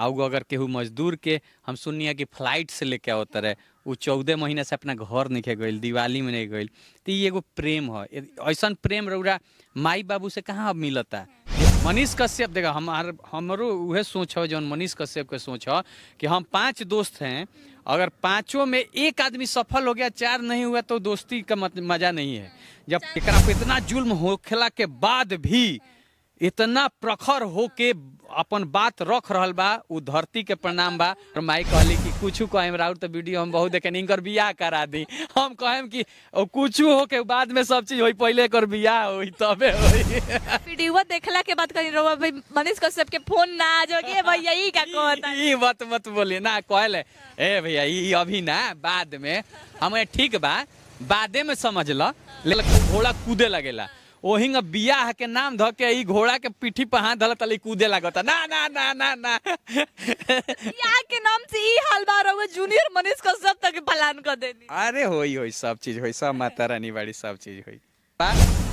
आउगो अगर केहू मजदूर के हम सुनिए कि फ्लाइट से लेके आवतर है वो चौदह महीने से अपना घर नहीं गई दिवाली में नहीं गई तो ये एगो प्रेम है ऐसा प्रेम रौरा माई बाबू से कहाँ अब मिलता मनीष कश्यप देखा हम हमारो वह सोच है जो मनीष कश्यप के सोच है कि हम पांच दोस्त हैं अगर पांचों में एक आदमी सफल हो गया चार नहीं हुआ तो दोस्ती का मजा नहीं है जब एक इतना जुल्म होखला के बाद भी इतना प्रखर हो के अपन बात रख रहा बा उ धरती के प्रणाम बा और माई कहली कि कुछ कहेम राहुल तो वीडियो हम बहुत देखें इनकर बियाह करा दी हम कहेम कि कुछ हो के बाद में सब चीज हो पहले कर बियाह हो तबे हो वीडियो देखला के बाद कहीं रोवा भाई मनीष कश्यप के फोन ना आ जोगे भैया ई का कहता ई बात मत बोलिए ना कहले ए भैया ई अभी ना बाद में हम ठीक बा बादे में समझ ला घोड़ा कूदे लगेला ओहिंग बिया के नाम ध के ई घोड़ा के पीठी पर हाथ धलत अली कूदे लागता ना ना ना ना ना बिया के नाम से ई हाल बार जूनियर मनीष को सब तक पलान कर देनी अरे होई होई सब चीज होई सब माता रानी बाड़ी सब चीज होई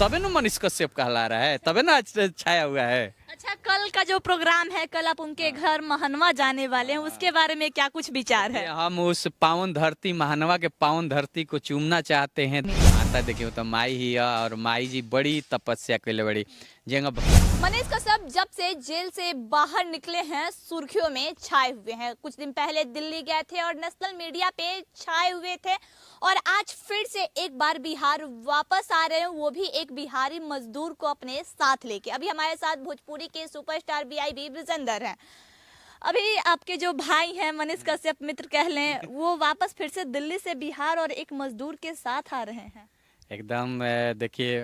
तबे न मनीष कश्यप कहला रहा है तबे ना छाया हुआ है अच्छा कल का जो प्रोग्राम है कल आप उनके हाँ। घर महनवा जाने वाले हैं हाँ। उसके बारे में क्या कुछ विचार है हम उस पावन धरती महनवा के पावन धरती को चूमना चाहते हैं हम्म। माता देखियो तो माई ही है और माई जी बड़ी तपस्या के लिए बड़ी जगह मनीष कश्यप जब से जेल से बाहर निकले हैं सुर्खियों में छाए हुए हैं कुछ दिन पहले दिल्ली गए थे और नेशनल मीडिया पे छाए हुए थे और आज फिर से एक बार बिहार वापस आ रहे हैं वो भी एक बिहारी मजदूर को अपने साथ लेके अभी हमारे साथ भोजपुर मणिपुरी के सुपरस्टार बीआईबी विजेंदर हैं अभी आपके जो भाई हैं मनीष कश्यप मित्र कह लें वो वापस फिर से दिल्ली से बिहार और एक मजदूर के साथ आ रहे हैं एकदम देखिए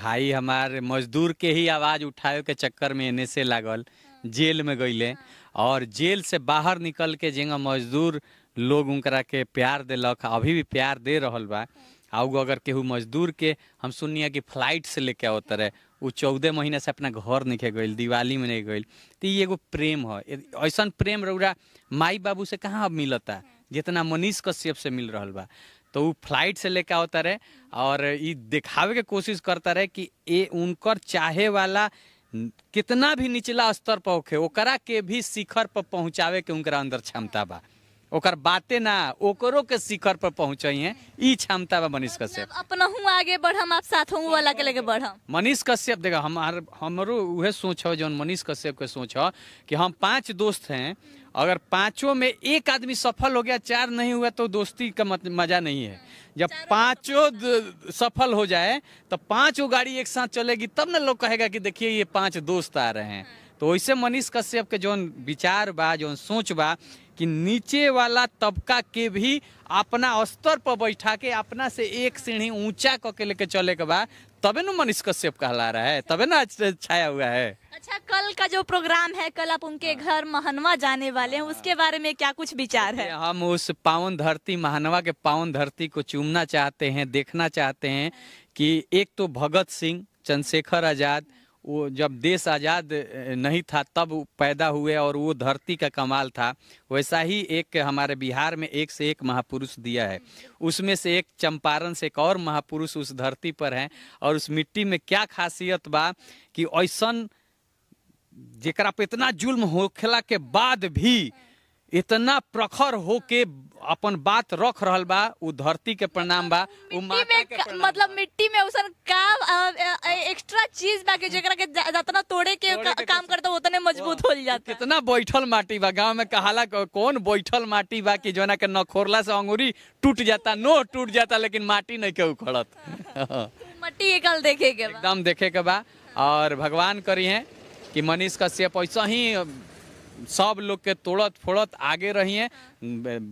भाई हमारे मजदूर के ही आवाज उठाए के चक्कर में एन से लागल हाँ। जेल में गईले हाँ। और जेल से बाहर निकल के जेंगा मजदूर लोग उनका के प्यार दिलक अभी भी प्यार दे रहा बा हाँ। अगर केहू मजदूर के हम सुनिए कि फ्लाइट से लेके आओ तरह वो चौदह महीने से अपना घर नहीं गई दिवाली में नहीं गई तो एगो प्रेम है ऐसा प्रेम रौरा माई बाबू से कहाँ अब मिलता जितना मनीष कश्यप से मिल रहा बा तो वो फ्लाइट से लेकर आता रहे और ये दिखावे के कोशिश करता रहे कि ये उनकर चाहे वाला कितना भी निचला स्तर पर होके ओकरा के भी शिखर पर पहुँचावे के उनका अंदर क्षमता बा ओकर बाते ना ओकरो के शिखर पर पहुँचे है क्षमता बा मनीष कश्यप मतलब अपना हूँ आगे बढ़म आप साथ हूँ वाला के लेके बढ़म मनीष कश्यप देखा हमार हमरो उहे सोच हो जो मनीष कश्यप के सोच हो कि हम पांच दोस्त हैं अगर पांचों में एक आदमी सफल हो गया चार नहीं हुआ तो दोस्ती का मजा नहीं है जब पांचों सफल हो जाए तो पांचों गाड़ी एक साथ चलेगी तब ना लोग कहेगा कि देखिए ये पांच दोस्त आ रहे हैं हाँ। तो वैसे मनीष कश्यप के जो विचार बा जो सोच बा कि नीचे वाला तबका के भी अपना स्तर पर बैठा के अपना से एक सीढ़ी ऊंचा करके लेके चले के बा तबे न मनीष कश्यप कहला रहा है तबे ना छाया हुआ है अच्छा कल का जो प्रोग्राम है कल आप उनके हाँ। घर महनवा जाने वाले हैं उसके हाँ। बारे में क्या कुछ विचार है हम उस पावन धरती महनवा के पावन धरती को चूमना चाहते हैं देखना चाहते हैं हाँ। कि एक तो भगत सिंह चंद्रशेखर आजाद वो जब देश आज़ाद नहीं था तब पैदा हुए और वो धरती का कमाल था वैसा ही एक हमारे बिहार में एक से एक महापुरुष दिया है उसमें से एक चंपारण से एक और महापुरुष उस धरती पर हैं और उस मिट्टी में क्या खासियत बा कि ऐसा जरा पर इतना जुल्म होखला के बाद भी इतना प्रखर हो के अपन बात रख रहल बा उ धरती के प्रणाम बा उ माता के मतलब मिट्टी में उसन का एक्स्ट्रा चीज बा के जेकरा के जतना तोड़े के, काम करता उतने मजबूत हो जाता कितना बैठल माटी बा गांव में कहाला कौन बैठल माटी बा कि जोना के नखोरला से अंगूरी टूट जाता नो टूट जाता लेकिन माटी नहीं के उखड़त मट्टी एकल देखे के एकदम देखे के बा और भगवान करी है कि मनीष कश्यप ऐसा ही सब लोग के तोड़त फोड़त आगे रहिए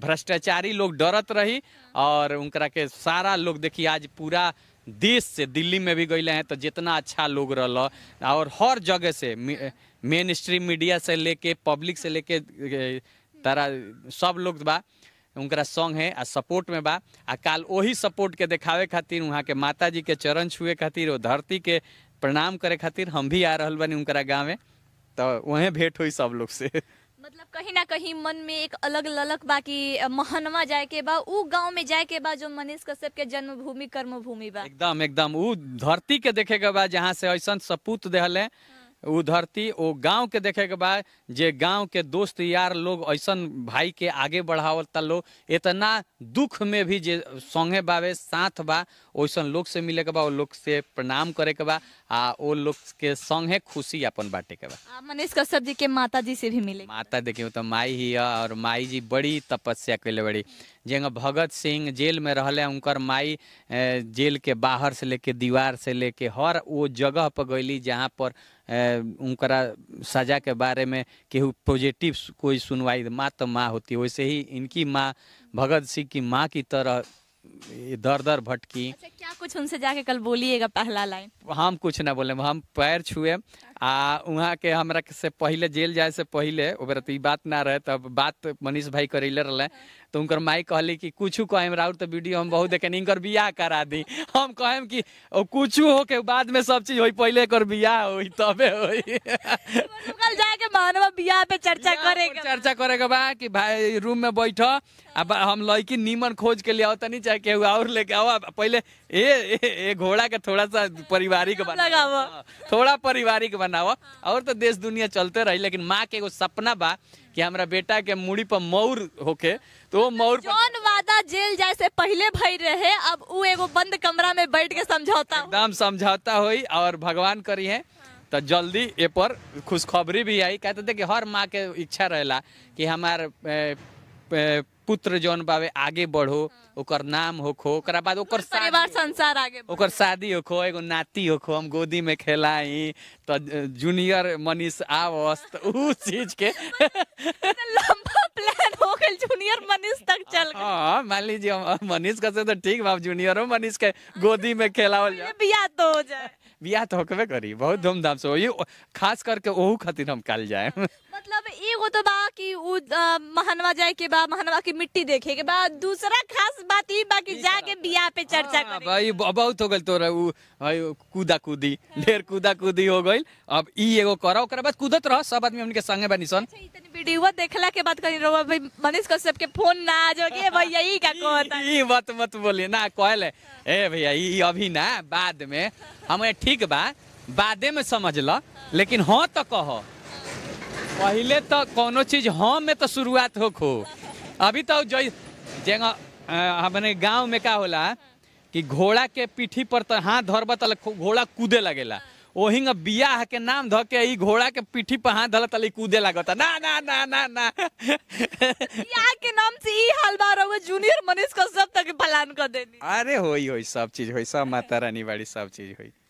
भ्रष्टाचारी लोग डरत रही और उनकरा के सारा लोग देखिए आज पूरा देश से दिल्ली में भी गए हैं तो जितना अच्छा लोग रल और हर जगह से मेन स्ट्रीम मीडिया से लेके पब्लिक से लेके तारा सब लोग बा उनका संग है आ सपोर्ट में बा आ कल वही सपोर्ट के देखावे खातिर वहाँ के माता जी के चरण छुए खातिर वो धरती के प्रणाम करे खातिर हम भी आ रहा बनी उनका गाँव में तो वहीं भेंट हुई सब लोग से मतलब कहीं ना कहीं मन में एक अलग ललक बा महनवा जाए के बाद ऊ गांव में जाए के बा जो मनीष कश्यप के जन्मभूमि कर्मभूमि बा एकदम एकदम ऊ धरती के देखे के बाद जहाँ से ऐसा सपूत है हाँ। उ धरती वो गांव के देखे के बाद जे गांव के दोस्त यार लोग ऐसा भाई के आगे बढ़ावता लोग इतना दुख में भी जे संगे बावे साथ बा वैसा लोग से मिले के बा लोग से प्रणाम करे के बा आ वो लोग के संगे खुशी अपन बाटे के बा मनीष कश्यप जी के माता जी से भी मिले माता देखियो तो माई ही और माई जी बड़ी तपस्या कैले बड़ी जेंगा भगत सिंह जेल में रहले उनकर माई जेल के बाहर से लेके दीवार से लेके हर वो जगह पर गईली जहाँ पर उनका सजा के बारे में केहू पॉजिटिव कोई सुनवाई माँ तो माँ होती वैसे ही इनकी माँ भगत सिंह की माँ की तरह दर दर भटकी अच्छा, क्या कुछ उनसे जाके कल बोलिएगा पहला लाइन हम कुछ ना बोले हम पैर छुए आ वहाँ के हमरा से पहले जेल जाए से पहले तो बात ना रहे तब बात मनीष भाई करे रहें तो उनकर माई कहली कि कुछ कहम राउर तो वीडियो हम बहुत देखें इनकर बियाह करा दी हम कहम कि कुछ हो के बाद में सब चीज हो पहले कर बियाह हो तबे हो जाके मानवा बियाह पे चर्चा करेगा चर्चा करेगा बा कि भाई रूम में बैठ अब हम लड़की नीमन खोज के लिए नहीं चाहे केहू और लेके आओ पहले ए ए घोड़ा के थोड़ा सा पारिवारिक बनाओ थोड़ा पारिवारिक बनाओ और तो देश दुनिया चलते रही लेकिन माँ के एगो सपना बा कि हमारा बेटा के मुड़ी पर मौर होके तो वो मौर जौन वादा जेल जैसे पहले भय रहे अब वो एगो बंद कमरा में बैठ के समझौता एकदम समझौता हुई और भगवान करी है तो जल्दी ये पर खुशखबरी भी आई कहते थे कि हर माँ के इच्छा रहेला कि हमारे पुत्र जौन बावे आगे बढ़ो हाँ। ओकर नाम होखो ओकरा बाद ओकर परिवार संसार आगे ओकर शादी होखो एगो नाती होखो हम गोदी में खेलाई तो जूनियर मनीष आवस तो उ चीज के लंबा प्लान हो गई जूनियर मनीष तक चल गए हां मान लीजिए मनीष का से तो ठीक बाप जूनियर हो मनीष के गोदी में खेलावल जाए बियाह तो हो जाए बियाह तो होकबे करी बहुत धूमधाम से हो खास करके ओहू खातिर हम काल जाए मतलब एगो तो बा की महानवा जाए के बा महानवा की मिट्टी देखे के बा दूसरा खास बात ई बा की जाके बिया पे चर्चा हाँ, करे भाई बहुत हो गइल रे उ कूदा कूदी हाँ। ढेर कूदा कूदी हो गइल अब ई एगो करा ओकर बाद कूदत रह सब आदमी हमन के संगे बनी सन इतनी अच्छा, वीडियो देखला के बाद कहि रो भाई मनीष कश्यप के फोन ना आ जोगे भैया ई का कहत ई बात मत बोलिए ना कहले हाँ। ए भैया ई अभी ना बाद में हम ठीक बा बादे में समझ ल लेकिन हो तो कहो पहले तो कोनो चीज हम में तो शुरुआत हो खो अभी तो जो जगह हमने गांव में का होला कि घोड़ा के पीठी पर तो हाथ धरब तो घोड़ा कूदे लगेला वही बियाह के नाम ध के घोड़ा के पीठी पर हाथ धरल तली कूदे लागता ना ना ना ना ना बियाह के नाम से ई हाल बार हो जूनियर मनीष को सब तक पलान कर देनी अरे हो सब चीज हो सब माता रानी बाड़ी सब चीज होई